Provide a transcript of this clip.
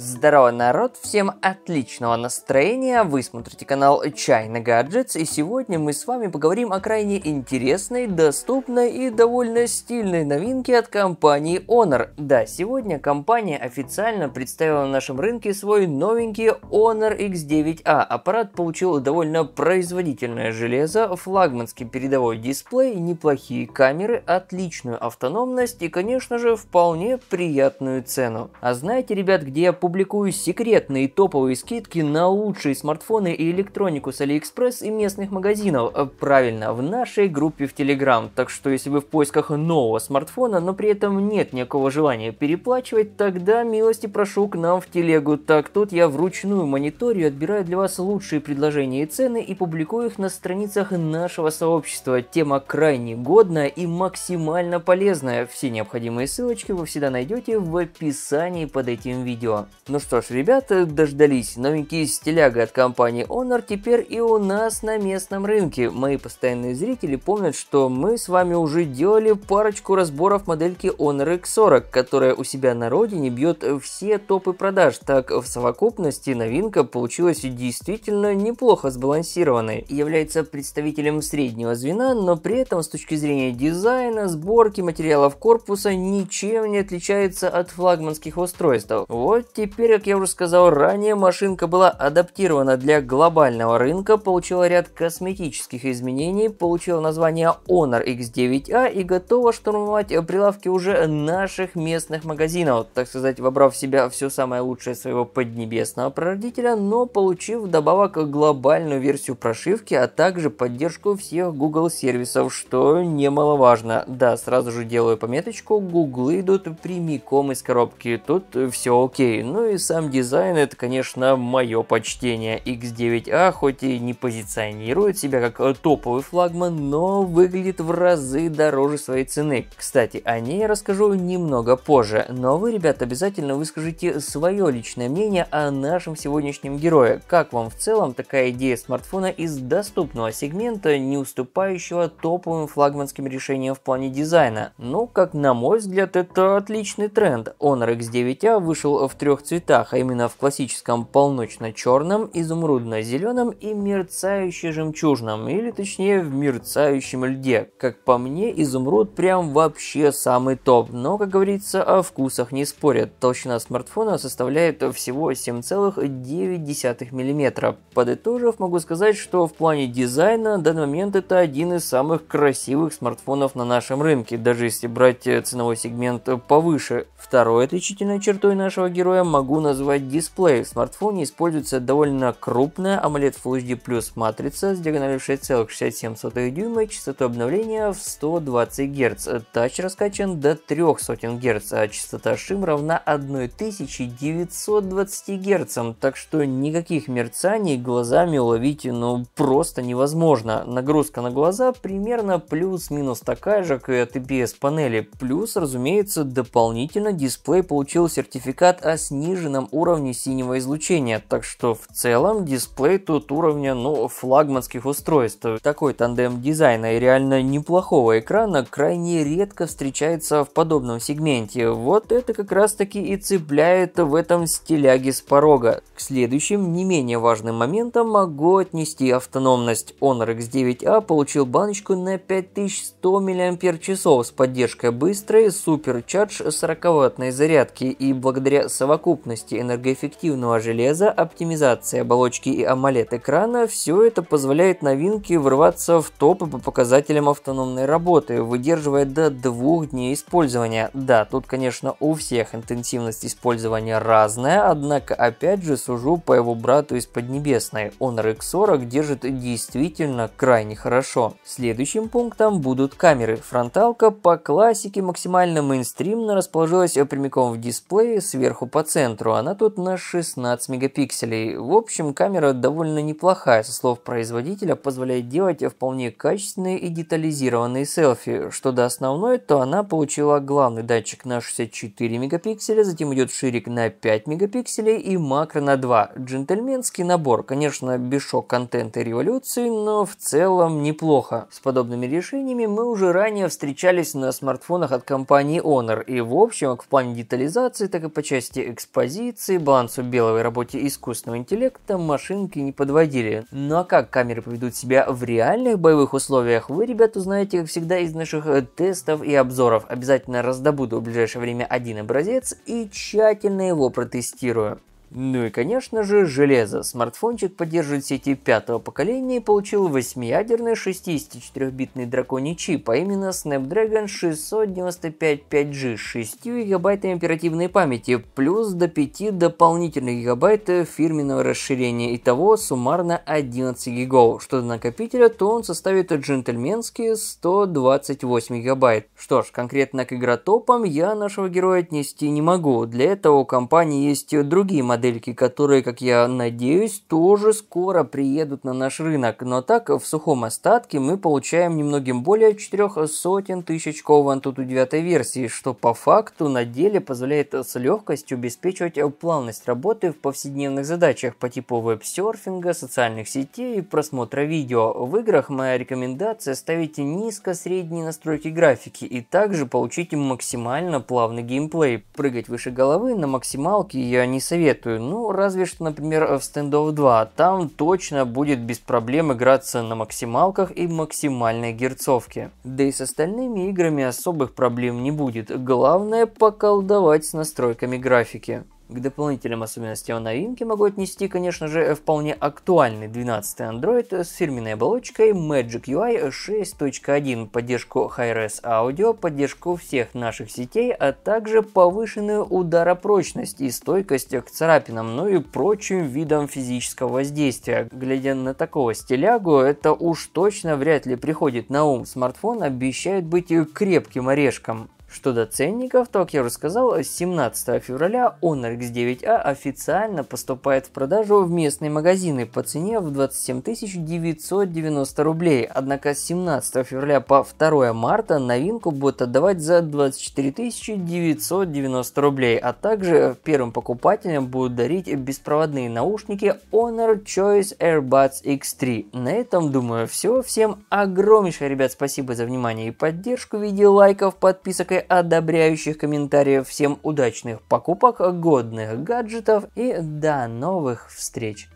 Здорово, народ! Всем отличного настроения! Вы смотрите канал Чай на Gadgets, и сегодня мы с вами поговорим о крайне интересной, доступной и довольно стильной новинке от компании Honor. Да, сегодня компания официально представила на нашем рынке свой новенький Honor X9A. Аппарат получил довольно производительное железо, флагманский передовой дисплей, неплохие камеры, отличную автономность и, конечно же, вполне приятную цену. А знаете, ребят, где я публикую секретные топовые скидки на лучшие смартфоны и электронику с Алиэкспресс и местных магазинов. Э, правильно, в нашей группе в Телеграм. Так что если вы в поисках нового смартфона, но при этом нет никакого желания переплачивать, тогда милости прошу к нам в телегу. Так тут я вручную мониторю, отбираю для вас лучшие предложения и цены и публикую их на страницах нашего сообщества. Тема крайне годная и максимально полезная. Все необходимые ссылочки вы всегда найдете в описании под этим видео. Ну что ж, ребята дождались. Новенькие стиляга от компании Honor теперь и у нас на местном рынке. Мои постоянные зрители помнят, что мы с вами уже делали парочку разборов модельки Honor X40, которая у себя на родине бьет все топы продаж. Так, в совокупности новинка получилась действительно неплохо сбалансированной. Является представителем среднего звена, но при этом с точки зрения дизайна, сборки материалов корпуса ничем не отличается от флагманских устройств. Вот Теперь, как я уже сказал ранее, машинка была адаптирована для глобального рынка, получила ряд косметических изменений, получила название Honor X9A а и готова штурмовать прилавки уже наших местных магазинов, так сказать, вобрав в себя все самое лучшее своего поднебесного прародителя, но получив добавок глобальную версию прошивки, а также поддержку всех Google сервисов, что немаловажно. Да, сразу же делаю пометочку, Google идут прямиком из коробки, тут все окей, ну и сам дизайн это, конечно, мое почтение. X9A а хоть и не позиционирует себя как э, топовый флагман, но выглядит в разы дороже своей цены. Кстати, о ней я расскажу немного позже, но вы, ребята, обязательно выскажите свое личное мнение о нашем сегодняшнем герое. Как вам в целом такая идея смартфона из доступного сегмента, не уступающего топовым флагманским решениям в плане дизайна? Ну, как на мой взгляд, это отличный тренд. Honor X9A а вышел в трех трех цветах, а именно в классическом полночно-черном, изумрудно-зеленом и мерцающе-жемчужном, или точнее в мерцающем льде. Как по мне, изумруд прям вообще самый топ, но, как говорится, о вкусах не спорят. Толщина смартфона составляет всего 7,9 мм. Подытожив, могу сказать, что в плане дизайна на данный момент это один из самых красивых смартфонов на нашем рынке, даже если брать ценовой сегмент повыше. Второй отличительной чертой нашего героя могу назвать дисплей. В смартфоне используется довольно крупная AMOLED Full HD Plus матрица с диагональю 6,67 дюйма и частотой обновления в 120 Гц. Тач раскачан до 300 Гц, а частота шим равна 1920 Гц, так что никаких мерцаний глазами уловить ну просто невозможно. Нагрузка на глаза примерно плюс-минус такая же, как и от IPS панели. Плюс, разумеется, дополнительно дисплей получил сертификат о снижении сниженном уровне синего излучения, так что в целом дисплей тут уровня, ну, флагманских устройств. Такой тандем дизайна и реально неплохого экрана крайне редко встречается в подобном сегменте. Вот это как раз таки и цепляет в этом стиляге с порога. К следующим, не менее важным моментам могу отнести автономность. Honor X9A получил баночку на 5100 мАч с поддержкой быстрой суперчардж Charge 40 ваттной зарядки и благодаря совокупности совокупности энергоэффективного железа, оптимизации оболочки и AMOLED экрана – все это позволяет новинке врываться в топы по показателям автономной работы, выдерживая до двух дней использования. Да, тут, конечно, у всех интенсивность использования разная, однако опять же сужу по его брату из Поднебесной. Honor X40 держит действительно крайне хорошо. Следующим пунктом будут камеры. Фронталка по классике максимально мейнстримно расположилась прямиком в дисплее сверху по центру центру, она тут на 16 мегапикселей. В общем, камера довольно неплохая, со слов производителя, позволяет делать вполне качественные и детализированные селфи. Что до основной, то она получила главный датчик на 64 мегапикселя, затем идет ширик на 5 мегапикселей и макро на 2. Джентльменский набор, конечно, без шок-контента и революции, но в целом неплохо. С подобными решениями мы уже ранее встречались на смартфонах от компании Honor, и в общем, как в плане детализации, так и по части экспериментов экспозиции, балансу белого работе искусственного интеллекта машинки не подводили. Ну а как камеры поведут себя в реальных боевых условиях, вы, ребят, узнаете, как всегда, из наших э, тестов и обзоров. Обязательно раздобуду в ближайшее время один образец и тщательно его протестирую. Ну и, конечно же, железо. Смартфончик поддерживает сети пятого поколения и получил 8-ядерный 64-битный драконий чип, а именно Snapdragon 695 5G с 6 гигабайтами оперативной памяти, плюс до 5 дополнительных гигабайтов фирменного расширения, итого суммарно 11 гигов. Что до накопителя, то он составит джентльменские 128 гигабайт. Что ж, конкретно к игротопам я нашего героя отнести не могу, для этого у компании есть другие модели модельки, которые, как я надеюсь, тоже скоро приедут на наш рынок. Но так, в сухом остатке мы получаем немногим более 4 сотен тысяч кован тут у девятой версии, что по факту на деле позволяет с легкостью обеспечивать плавность работы в повседневных задачах по типу веб-серфинга, социальных сетей и просмотра видео. В играх моя рекомендация ставить низко-средние настройки графики и также получите максимально плавный геймплей. Прыгать выше головы на максималке я не советую советую? Ну, разве что, например, в Standoff 2. Там точно будет без проблем играться на максималках и максимальной герцовке. Да и с остальными играми особых проблем не будет. Главное поколдовать с настройками графики. К дополнительным особенностям новинки могу отнести, конечно же, вполне актуальный 12-й Android с фирменной оболочкой Magic UI 6.1, поддержку Hi-Res аудио, поддержку всех наших сетей, а также повышенную ударопрочность и стойкость к царапинам, ну и прочим видам физического воздействия. Глядя на такого стилягу, это уж точно вряд ли приходит на ум. Смартфон обещает быть крепким орешком. Что до ценников, то, как я уже сказал, 17 февраля Honor X9A а официально поступает в продажу в местные магазины по цене в 27 990 рублей, однако с 17 февраля по 2 марта новинку будут отдавать за 24 990 рублей, а также первым покупателям будут дарить беспроводные наушники Honor Choice AirBuds X3. На этом, думаю, все. Всем огромнейшее, ребят, спасибо за внимание и поддержку в виде лайков, подписок и море одобряющих комментариев. Всем удачных покупок, годных гаджетов и до новых встреч!